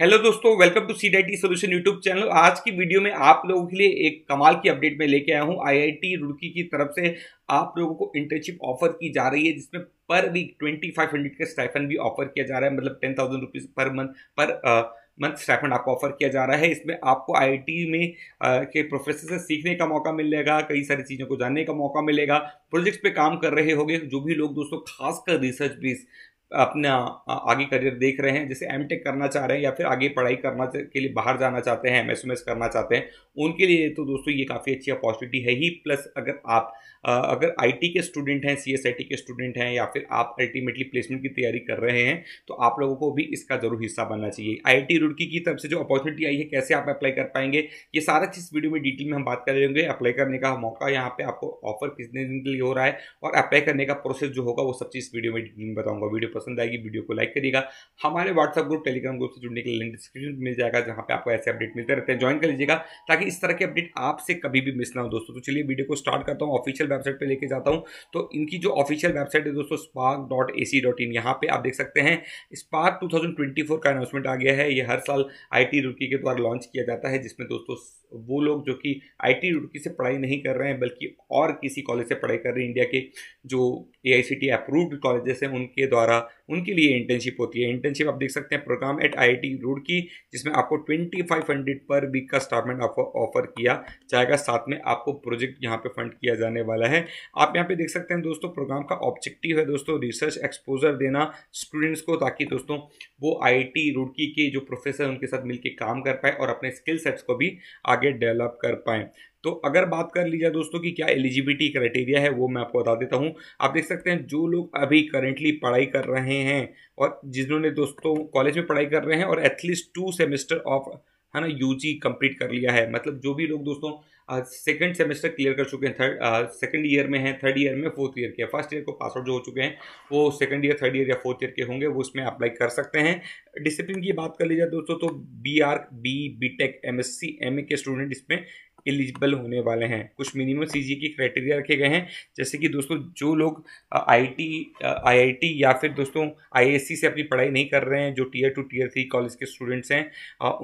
hello दोस्तों welcome to C I solution YouTube channel आज की वीडियो में आप लोगों के लिए एक कमाल की अपडेट में लेके आया हूँ आईआईटी रुड़की की तरफ से आप लोगों को इंटर्नशिप ऑफर की जा रही है जिसमें per week twenty five hundred का स्टाइफन भी ऑफर किया जा रहा है मतलब ten thousand rupees per month per uh, month stipend आपको ऑफर किया जा रहा है इसमें आपको आईआईटी में आ, uh, के प्रोफेसर से सीखने का मौका मिलेगा कई सारी चीज़ों को जानने का मौका मिलेगा प्रोजेक्ट्स पे काम कर रहे होंगे जो भी लोग दोस्तों खासकर रिसर्च बेस अपना आगे करियर देख रहे हैं जैसे एम करना चाह रहे हैं या फिर आगे पढ़ाई करना के लिए बाहर जाना चाहते हैं एम एस करना चाहते हैं उनके लिए तो दोस्तों ये काफ़ी अच्छी अपॉर्चुनिटी है ही प्लस अगर आप अगर आईटी के स्टूडेंट हैं सीएसआईटी के स्टूडेंट हैं या फिर आप अल्टीमेटली प्लेसमेंट की तैयारी कर रहे हैं तो आप लोगों को भी इसका ज़रूर हिस्सा बनना चाहिए आई रुड़की की तरफ से जो अपॉर्चुनिटी आई है कैसे आप अप्लाई कर पाएंगे ये सारा चीज़ वीडियो में डिटेल में हम बात कर लेंगे अप्लाई करने का मौका यहाँ पर आपको ऑफर कितने दिन के लिए हो रहा है और अप्लाई करने का प्रोसेस जो होगा वो सब चीज़ वीडियो में डिटेल में बताऊँगा वीडियो पसंद आएगी वीडियो को लाइक करिएगा हमारे व्हाट्सअप ग्रुप टेलीग्राम ग्रुप से जुड़ने के लिए लिंक डिस्क्रिप्शन मिल जाएगा जहाँ पे आपको ऐसे अपडेट मिलते रहते हैं ज्वाइन कर लीजिएगा ताकि इस तरह के अपडेट आपसे कभी भी मिस ना हो दोस्तों तो चलिए वीडियो को स्टार्ट करता हूँ ऑफिशियल वेबसाइट पर लेके जाता हूँ तो इनकी जो ऑफिशियल वेबसाइट है दोस्तों Spark dot A C dot in यहाँ पर आप देख सकते हैं Spark two thousand twenty four का अनाउंसमेंट आ गया है ये हर साल आई टी रुकी के द्वारा लॉन्च किया जाता है जिसमें दोस्तों वो लोग जो कि आई टी रुड़की से पढ़ाई नहीं कर रहे हैं बल्कि और किसी कॉलेज से पढ़ाई कर रहे हैं इंडिया के जो A I C T approved colleges हैं उनके द्वारा उनके लिए इंटर्नशिप होती है इंटर्नशिप आप देख सकते हैं programme at I T Roorkee जिसमें आपको twenty five hundred per week का स्टार्टमेंट आपको ऑफर किया जाएगा साथ में आपको प्रोजेक्ट यहाँ पर फंड किया जाने वाला है आप यहाँ पर देख सकते हैं दोस्तों प्रोग्राम का ऑब्जेक्टिव है दोस्तों रिसर्च एक्सपोजर देना स्टूडेंट्स को ताकि दोस्तों वो आई टी रुड़की के जो प्रोफेसर उनके साथ मिलकर काम कर पाए और अपने स्किल सेट्स को भी आगे आगे डेवलप कर पाए तो अगर बात कर ली जाए दोस्तों कि क्या एलिजिबिलिटी क्राइटेरिया है वो मैं आपको बता देता हूँ आप देख सकते हैं जो लोग अभी करेंटली पढ़ाई कर रहे हैं और जिन्होंने दोस्तों कॉलेज में पढ़ाई कर रहे हैं और एटलीस्ट टू सेमेस्टर ऑफ है ना जी कंप्लीट कर लिया है मतलब जो भी लोग दोस्तों सेकंड सेमेस्टर क्लियर कर चुके हैं थर्ड सेकेंड ईयर में हैं थर्ड ईयर में फोर्थ ईयर के फर्स्ट ईयर को पास आउट जो हो चुके हैं वो सेकेंड ईयर थर्ड ईयर या फोर्थ ईयर के होंगे वो उसमें अप्लाई कर सकते हैं डिसिप्लिन की बात कर ली जाए दोस्तों तो B R B B tech M S C M A के स्टूडेंट इसमें एलिजिबल होने वाले हैं कुछ मिनिमम सी की क्राइटेरिया रखे गए हैं जैसे कि दोस्तों जो लोग आई टी या फिर दोस्तों सी से अपनी पढ़ाई नहीं कर रहे हैं जो tier two tier three college के स्टूडेंट्स हैं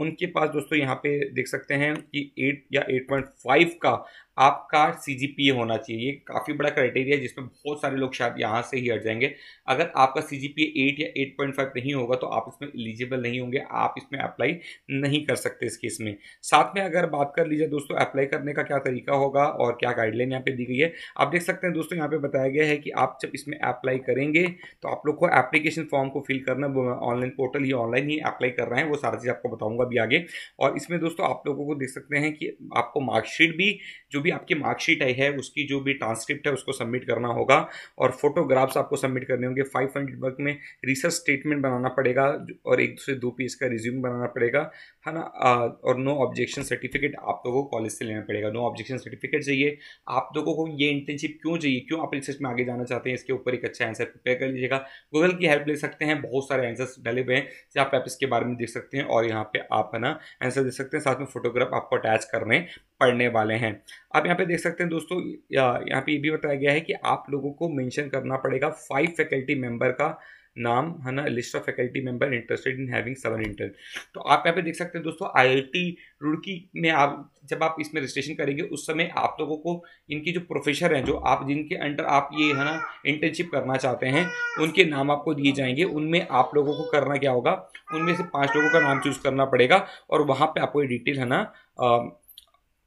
उनके पास दोस्तों यहाँ पे देख सकते हैं कि एट या एट पॉइंट फाइव का आपका सी होना चाहिए ये काफ़ी बड़ा क्राइटेरिया है जिसमें बहुत सारे लोग शायद यहाँ से ही हट जाएंगे अगर आपका सी जी एट या एट पॉइंट फाइव नहीं होगा तो आप इसमें एलिजिबल नहीं होंगे आप इसमें अप्लाई नहीं कर सकते इस केस में साथ में अगर बात कर लीजिए दोस्तों अप्लाई करने का क्या तरीका होगा और क्या गाइडलाइन यहाँ पर दी गई है आप देख सकते हैं दोस्तों यहाँ पर बताया गया है कि आप जब इसमें अप्लाई करेंगे तो आप लोग को एप्लीकेशन फॉर्म को फिल करना ऑनलाइन पोर्टल ही ऑनलाइन ही अप्लाई कर रहे हैं वो सारा चीज़ आपको बताऊँगा भी आगे और इसमें दोस्तों आप लोगों को देख सकते हैं कि आपको मार्कशीट भी जो भी भी आपकी मार्कशीट है उसकी जो भी ट्रांसक्रिप्ट है उसको सबमिट करना होगा और फोटोग्राफ्स आपको सबमिट करने होंगे फाइव हंड्रेड वर्क में रिसर्च स्टेटमेंट बनाना पड़ेगा और एक दूसरे दो पीस का रिज्यूम बनाना पड़ेगा है ना और नो ऑब्जेक्शन सर्टिफिकेट आप लोगों को कॉलेज से लेना पड़ेगा नो ऑब्जेक्शन सर्टिफिकेट चाहिए आप लोगों को ये इंटर्नशिप क्यों चाहिए क्यों आप रिसर्च में आगे जाना चाहते हैं इसके ऊपर एक अच्छा आंसर प्रिपेयर कर लीजिएगा गूगल की हेल्प ले सकते हैं बहुत सारे आंसर्स डले हुए हैं जहाँ आप इसके बारे में देख सकते हैं और यहाँ पे आप है ना आंसर दे सकते हैं साथ में फोटोग्राफ आपको अटैच कर रहे हैं पढ़ने वाले हैं आप यहाँ पे देख सकते हैं दोस्तों यहाँ पे ये भी बताया गया है कि आप लोगों को मेंशन करना पड़ेगा फाइव फैकल्टी मेंबर का नाम है ना list of faculty member interested in having seven inter तो आप यहाँ पे देख सकते हैं दोस्तों आईआईटी रुड़की में आप जब आप इसमें रजिस्ट्रेशन करेंगे उस समय आप लोगों को इनके जो प्रोफेसर हैं जो आप जिनके अंडर आप ये है ना इंटर्नशिप करना चाहते हैं उनके नाम आपको दिए जाएंगे उनमें आप लोगों को करना क्या होगा उनमें से पाँच लोगों का नाम चूज़ करना पड़ेगा और वहाँ पर आपको ये डिटेल है ना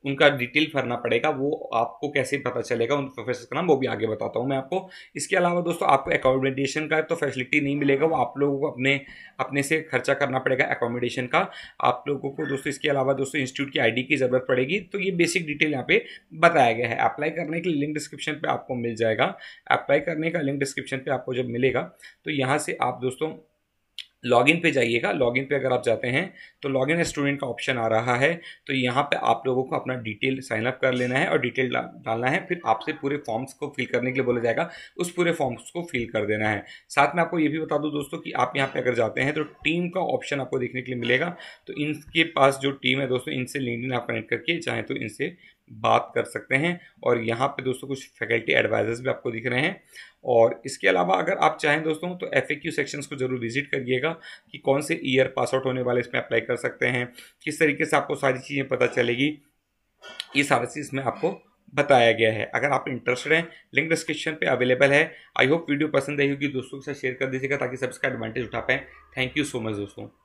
उनका डिटेल भरना पड़ेगा वो आपको कैसे पता चलेगा उन प्रोफेसर का नाम वो भी आगे बताता हूँ मैं आपको इसके अलावा दोस्तों आपको एकोमोडेशन का तो फैसिलिटी नहीं मिलेगा वो आप लोगों को अपने अपने से खर्चा करना पड़ेगा एकोमोडेशन का आप लोगों को दोस्तों इसके अलावा दोस्तों इंस्टीट्यूट की आईडी की ज़रूरत पड़ेगी तो ये बेसिक डिटेल यहाँ पे बताया गया है अप्लाई करने के लिए लिंक डिस्क्रिप्शन पर आपको मिल जाएगा अप्लाई करने का लिंक डिस्क्रिप्शन पर आपको जब मिलेगा तो यहाँ से आप दोस्तों लॉगिन पे जाइएगा लॉगिन पे अगर आप जाते हैं तो लॉगिन स्टूडेंट का ऑप्शन आ रहा है तो यहाँ पे आप लोगों को अपना डिटेल साइन अप कर लेना है और डिटेल डालना है फिर आपसे पूरे फॉर्म्स को फिल करने के लिए बोला जाएगा उस पूरे फॉर्म्स को फिल कर देना है साथ में आपको ये भी बता दूँ दोस्तों कि आप यहाँ पर अगर जाते हैं तो टीम का ऑप्शन आपको देखने के लिए मिलेगा तो इनके पास जो टीम है दोस्तों इनसे लिंक आप कनेक्ट करके चाहें तो इनसे बात कर सकते हैं और यहाँ पे दोस्तों कुछ फैकल्टी एडवाइजर्स भी आपको दिख रहे हैं और इसके अलावा अगर आप चाहें दोस्तों तो एफ ए क्यू सेक्शन को जरूर विजिट करिएगा कि कौन से ईयर पास आउट होने वाले इसमें अप्लाई कर सकते हैं किस तरीके से आपको सारी चीज़ें पता चलेगी ये सारा चीज़ इसमें आपको बताया गया है अगर आप इंटरेस्टेड हैं लिंक डिस्क्रिप्शन पे अवेलेबल है आई होप वीडियो पसंद आई होगी दोस्तों के साथ शेयर कर दीजिएगा ताकि सबका एडवांटेज उठा पाएँ थैंक यू सो मच दोस्तों